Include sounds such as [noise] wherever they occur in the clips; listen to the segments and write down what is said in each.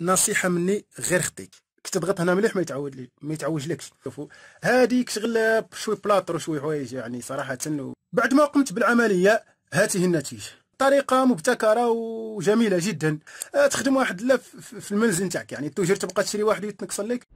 نصيحه مني غير خطيك كي تضغط هنا مليح ما يتعود لي ما يتعوج لكش شوفوا هادي كتغلى بشوي بلاطر وشوي حوايج يعني صراحه و... بعد ما قمت بالعمليه هاته النتيجه طريقة مبتكرة وجميلة جدا أه، تخدم واحد لف في المنزل نتاعك يعني توجر تبقى تشري واحد يتنقص لك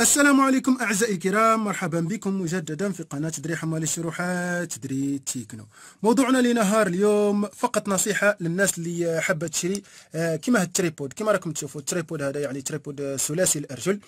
السلام عليكم أعزائي الكرام مرحبا بكم مجددا في قناة تدري حمال الشروحات تدري تيكنو موضوعنا لنهار اليوم فقط نصيحة للناس اللي حابة تشري آه، كما هاد التريبود كما راكم تشوفوا التريبود هذا يعني تريبود ثلاثي الأرجل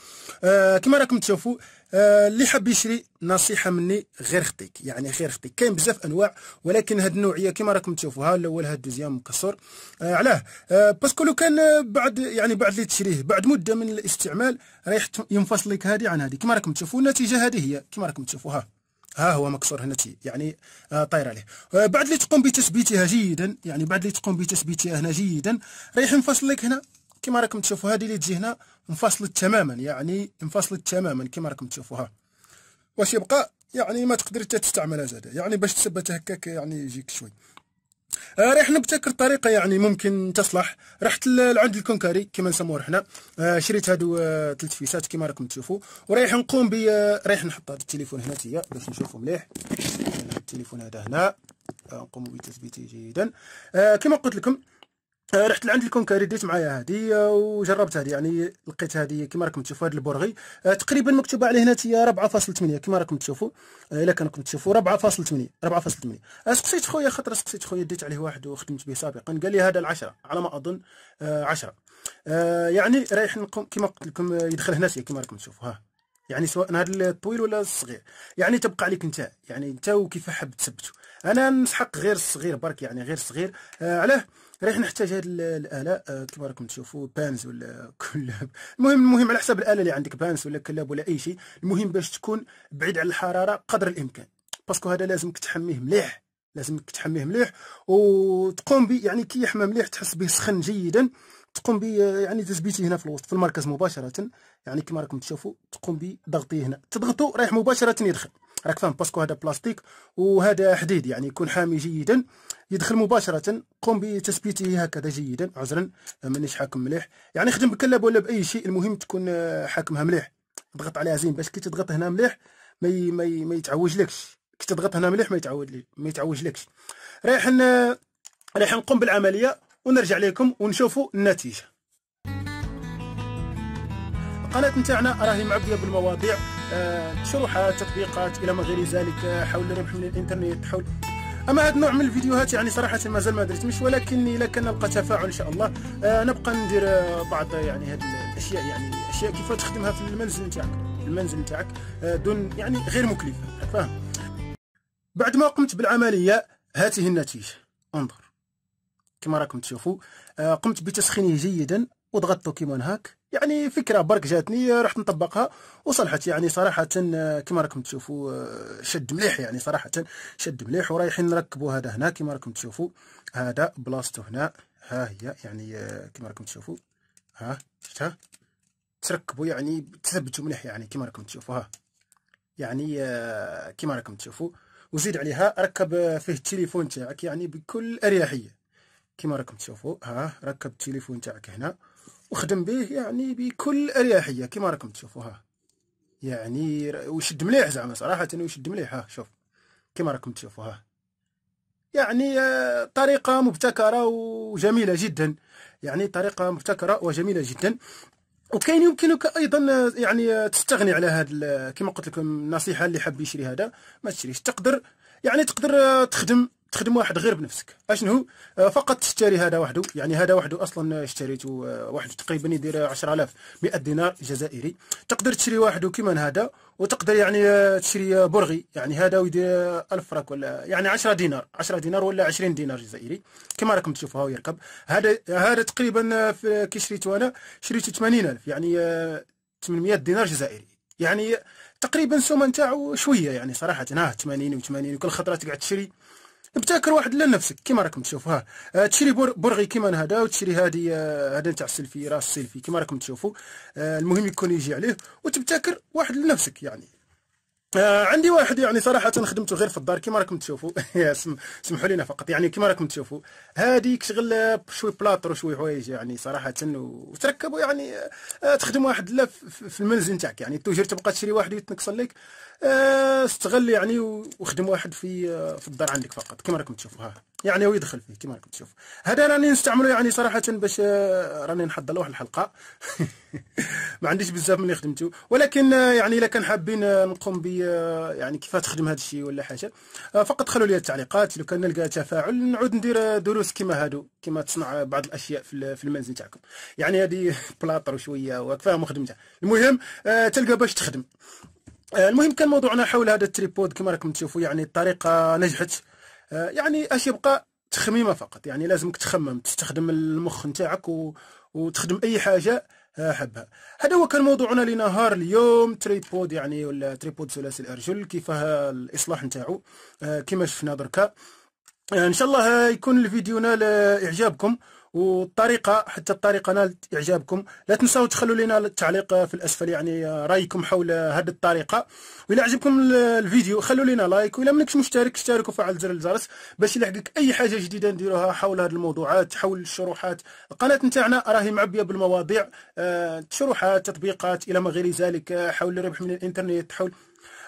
آه، كما راكم تشوفوا آه، اللي حاب يشري نصيحه مني غير خطيك يعني غير خطيك كاين بزاف انواع ولكن هاد النوعيه كما راكم تشوفوها الاول هاد الدوزيام مكسر آه علاه آه باسكو لو كان آه، بعد يعني بعد اللي تشريه بعد مده من الاستعمال رايح ينفصل لك هذه عن هذه كما راكم تشوفوا النتيجه هذه هي كما راكم تشوفوها ها هو مكسور هنا تي يعني آه طاير عليه آه بعد اللي تقوم بتثبيتها جيدا يعني بعد اللي تقوم بتثبيتها هنا جيدا رايح ينفصل لك هنا كما راكم تشوفوا هذه اللي تجي هنا انفصلت تماما يعني انفصلت تماما كما راكم تشوفوها واش يبقى يعني ما تقدر حتى تستعملها زاد يعني باش تثبتها هكاك يعني يجيك شوي آه راح نبتكر طريقه يعني ممكن تصلح رحت لعند الكونكاري كما نسموه حنا آه شريت هادو آه ثلاث فيسات كما راكم تشوفوا ورايح نقوم ب آه، رايح نحط هذا التليفون هنا تيا باش نشوفو مليح التليفون هذا هنا آه، نقوم بتثبيته جيدا آه، كما قلت لكم رحت لعند الكونكاري ديت معايا هذه وجربت هذه يعني لقيت هذه كما راكم تشوفوا هذا البرغي آه، تقريبا مكتوبه عليه هنا تي 4.8 كما راكم تشوفوا آه، الا كنكم تشوفوا 4.8 4.8 آه، سقسيت خويا خاطر سقسيت خويا ديت عليه واحد وخدمت به سابقا قال لي هذا العشرة على ما اظن 10 يعني رايح لكم كما قلت لكم يدخل هنا كما راكم تشوفوا ها يعني سواء هذا الطويل ولا الصغير يعني تبقى عليك انت يعني انت وكيف حاب تثبته انا نسحق غير الصغير برك يعني غير الصغير آه علاه راح نحتاج هاد الالاء كما آه، راكم تشوفوا بانز ولا كلاب المهم المهم على حسب الاله اللي عندك بانز ولا كلاب ولا اي شيء المهم باش تكون بعيد على الحراره قدر الامكان باسكو هذا لازمك تحميه مليح لازمك تحميه مليح وتقوم به يعني كي يحمى مليح تحس به سخن جيدا تقوم به يعني تثبيته هنا في الوسط في المركز مباشره يعني كما راكم تشوفوا تقوم بضغطه هنا تضغطوا رايح مباشره يدخل راك فاهم باسكو هذا بلاستيك وهذا حديد يعني يكون حامي جيدا يدخل مباشره قم بتثبيته هكذا جيدا عذرا مانيش حاكم مليح يعني خدم بكلاب ولا باي شيء المهم تكون حاكمها مليح ضغط عليها زين باش كي تضغط هنا مليح ما مي ما يتعوجلكش كي تضغط هنا مليح ما يتعود ما يتعوجلكش رايح رايح نقوم بالعمليه ونرجع لكم ونشوفوا النتيجه القناه نتاعنا راهي معبيه بالمواضيع آه، شروحات تطبيقات الى ما غير ذلك آه، حول الربح من الانترنت حول اما هذا النوع من الفيديوهات يعني صراحه مازال ما درتمش ولكن الا كان نلقى تفاعل ان شاء الله آه، نبقى ندير بعض يعني هذه الاشياء يعني اشياء كيف تخدمها في المنزل نتاعك المنزل نتاعك دون يعني غير مكلف فاهم بعد ما قمت بالعمليه هاته النتيجه انظر كما راكم تشوفوا قمت بتسخينه جيدا وضغطته كيما هاك يعني فكره برك جاتني رحت نطبقها وصلحت يعني صراحه كما راكم تشوفوا شد مليح يعني صراحه شد مليح ورايحين نركبوا هذا هنا كما راكم تشوفوا هذا بلاصتو هنا ها هي يعني كما راكم تشوفوا ها شفتها تركبوا يعني تثبتوا مليح يعني كما راكم تشوفوا ها يعني كما راكم تشوفوا وزيد عليها ركب فيه التليفون تاعك يعني بكل اريحيه كما راكم تشوفوا ها ركب التليفون تاعك هنا وخدم به يعني بكل اريحيه كما راكم تشوفوا ها يعني ويشد مليح زعما صراحه ويشد مليح ها شوف كما راكم تشوفوا ها يعني آه، طريقه مبتكره وجميله جدا يعني طريقه مبتكره وجميله جدا وكاين يمكنك ايضا آه، يعني آه، تستغني على هذا كما قلت لكم النصيحه اللي حاب يشري هذا ما تشريش تقدر يعني تقدر تخدم تخدم واحد غير بنفسك اشنو آه، فقط تشتري هذا وحده يعني هذا وحده اصلا اشتريته آه، واحد تقريبا يدير 10000 100 دينار جزائري تقدر تشري واحد كيما هذا وتقدر يعني آه، تشري برغي يعني هذا ويدير 1000 فرانك ولا يعني 10 دينار 10 دينار ولا 20 دينار جزائري كما راكم تشوفوا هو يركب هذا هذا تقريبا كي شريته انا شريته 80000 يعني 800 دينار جزائري يعني تقريبا السومه نتاعو شويه يعني صراحه ها 80 و80 وكل خطره تقعد تشري ابتكر واحد لنفسك كيما راكم تشوفوا ها آه، تشري برغي كيما هذا وتشري هذه آه، هذا نتاع السيلفي راس السيلفي كيما راكم تشوفوا آه، المهم يكون يجي عليه وتبتكر واحد لنفسك يعني آه عندي واحد يعني صراحة خدمته غير في الدار كما راكم تشوفوا [laughs] سمحوا لينا فقط يعني كما راكم تشوفوا هذه شغل بشوي بلاطر وشوي حوايج يعني صراحة وتركبوا يعني آه تخدم واحد لا في المنزل نتاعك يعني توجر تبقى تشري واحد ويتنقصن لك آه استغل يعني وخدم واحد في آه، في الدار عندك فقط كما راكم تشوفوا ها يعني هو يدخل فيه كما راكم تشوفوا هذا راني نستعمله يعني صراحة باش آه، راني نحضر واحد الحلقة [laughs] ما عنديش بزاف من خدمته ولكن آه، يعني الا كان حابين نقوم ب آه، يعني كيف تخدم هذا الشيء ولا حاجه آه، فقط خلوا لي التعليقات لو كان نلقى تفاعل نعود ندير دروس كما هادو كما تصنع بعض الاشياء في المنزل تاعكم يعني هذه [laughs] بلاطر شويه وكفاه خدمتها المهم آه، تلقى باش تخدم المهم كان موضوعنا حول هذا التريبود كما راكم تشوفوا يعني الطريقه نجحت يعني اش يبقى تخميمه فقط يعني لازمك تخمم تستخدم المخ نتاعك وتخدم اي حاجه احبها هذا هو كان موضوعنا لنهار اليوم تريبود يعني ولا تريبود ثلاثي الارجل كيفاه الاصلاح نتاعو آه، كما شفنا دركا آه، ان شاء الله يكون الفيديو نال اعجابكم والطريقه حتى الطريقه نالت اعجابكم لا تنسوا تخلوا لنا التعليق في الاسفل يعني رايكم حول هذه الطريقه والا عجبكم الفيديو خلوا لنا لايك والا منكش مشترك اشترك وفعل زر الجرس باش يلحقك اي حاجه جديده نديروها حول هذه الموضوعات حول الشروحات القناه نتاعنا راهي معبيه بالمواضيع آه، شروحات تطبيقات الى ما غير ذلك حول الربح من الانترنت حول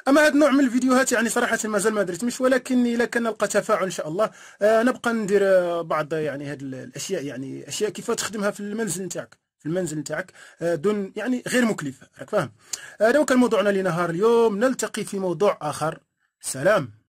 اما هذا النوع من الفيديوهات يعني صراحه مازال ما درتمش ولكن الا كان نلقى تفاعل ان شاء الله آه نبقى ندير آه، بعض يعني هذه الاشياء يعني اشياء كيف تخدمها في المنزل نتاعك في المنزل نتاعك آه، دون يعني غير مكلفه راك فاهم هذا آه، كان موضوعنا لنهار اليوم نلتقي في موضوع اخر سلام